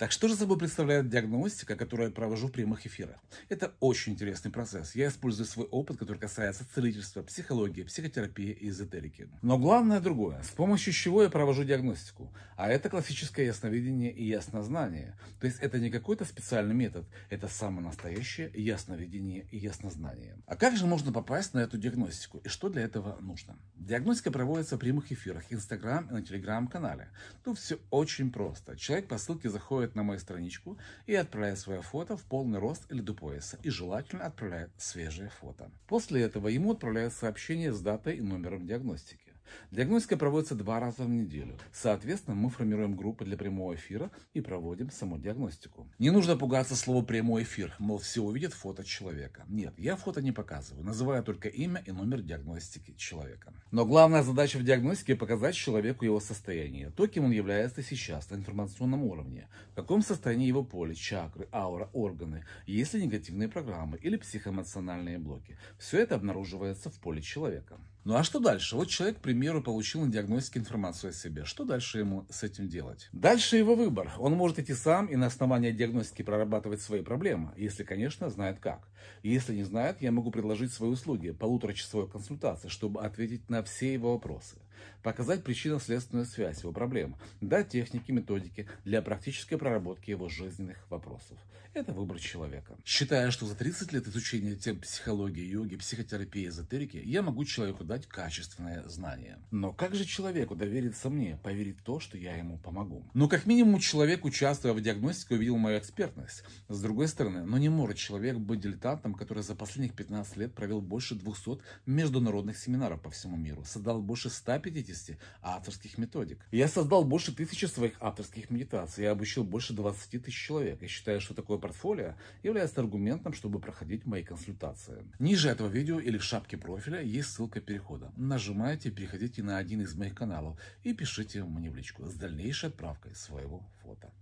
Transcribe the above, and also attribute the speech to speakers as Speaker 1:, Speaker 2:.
Speaker 1: Так что же собой представляет диагностика, которую я провожу в прямых эфирах? Это очень интересный процесс. Я использую свой опыт, который касается целительства, психологии, психотерапии и эзотерики. Но главное другое, с помощью чего я провожу диагностику. А это классическое ясновидение и яснознание. То есть это не какой-то специальный метод, это самое настоящее ясновидение и яснознание. А как же можно попасть на эту диагностику и что для этого нужно? Диагностика проводится в прямых эфирах, Инстаграм и на Телеграм-канале. Тут все очень просто. Человек по ссылке заходит заходит на мою страничку и отправляет свое фото в полный рост или до пояса, и желательно отправляет свежее фото. После этого ему отправляют сообщение с датой и номером диагностики. Диагностика проводится два раза в неделю. Соответственно, мы формируем группы для прямого эфира и проводим самодиагностику. Не нужно пугаться слова «прямой эфир», мол, все увидят фото человека. Нет, я фото не показываю, называю только имя и номер диагностики человека. Но главная задача в диагностике – показать человеку его состояние, то, кем он является сейчас на информационном уровне, в каком состоянии его поле, чакры, аура, органы, есть ли негативные программы или психоэмоциональные блоки. Все это обнаруживается в поле человека. Ну а что дальше? Вот человек, к примеру, получил на диагностике информацию о себе. Что дальше ему с этим делать? Дальше его выбор. Он может идти сам и на основании диагностики прорабатывать свои проблемы, если, конечно, знает как. Если не знает, я могу предложить свои услуги, полуторачасовой консультации, чтобы ответить на все его вопросы показать причинно-следственную связь его проблем, дать техники, методики для практической проработки его жизненных вопросов. Это выбор человека. Считая, что за 30 лет изучения тем психологии, йоги, психотерапии, эзотерики, я могу человеку дать качественное знание. Но как же человеку довериться мне, поверить в то, что я ему помогу? Ну, как минимум, человек, участвуя в диагностике, увидел мою экспертность. С другой стороны, но ну, не может человек быть дилетантом, который за последних 15 лет провел больше 200 международных семинаров по всему миру, создал больше 150 50 авторских методик. Я создал больше тысячи своих авторских медитаций и обучил больше 20 тысяч человек. Я считаю, что такое портфолио является аргументом, чтобы проходить мои консультации. Ниже этого видео или в шапке профиля есть ссылка перехода. Нажимаете и переходите на один из моих каналов и пишите мне в личку с дальнейшей отправкой своего фото.